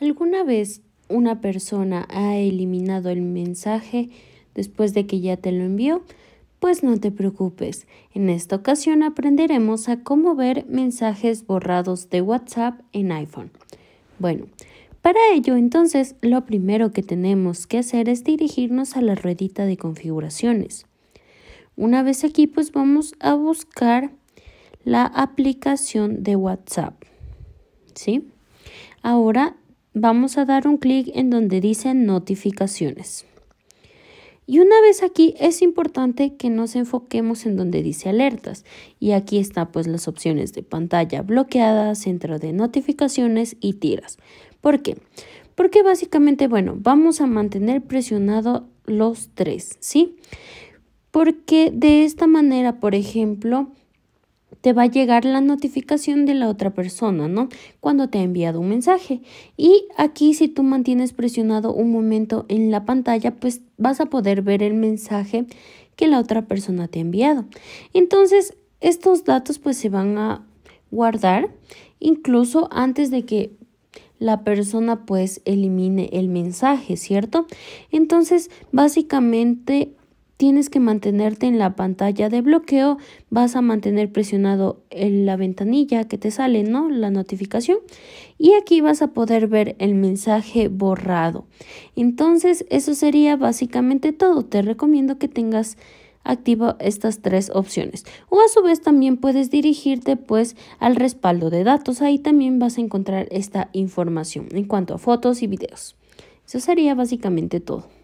¿Alguna vez una persona ha eliminado el mensaje después de que ya te lo envió? Pues no te preocupes, en esta ocasión aprenderemos a cómo ver mensajes borrados de WhatsApp en iPhone. Bueno, para ello entonces lo primero que tenemos que hacer es dirigirnos a la ruedita de configuraciones. Una vez aquí pues vamos a buscar la aplicación de WhatsApp. ¿Sí? Ahora vamos a dar un clic en donde dice notificaciones. Y una vez aquí es importante que nos enfoquemos en donde dice alertas y aquí está pues las opciones de pantalla bloqueada, centro de notificaciones y tiras. ¿Por qué? Porque básicamente, bueno, vamos a mantener presionado los tres, ¿sí? Porque de esta manera, por ejemplo, te va a llegar la notificación de la otra persona, ¿no? Cuando te ha enviado un mensaje. Y aquí si tú mantienes presionado un momento en la pantalla, pues vas a poder ver el mensaje que la otra persona te ha enviado. Entonces, estos datos pues se van a guardar incluso antes de que la persona pues elimine el mensaje, ¿cierto? Entonces, básicamente tienes que mantenerte en la pantalla de bloqueo, vas a mantener presionado en la ventanilla que te sale, ¿no? La notificación. Y aquí vas a poder ver el mensaje borrado. Entonces, eso sería básicamente todo. Te recomiendo que tengas activa estas tres opciones. O a su vez también puedes dirigirte pues al respaldo de datos. Ahí también vas a encontrar esta información en cuanto a fotos y videos. Eso sería básicamente todo.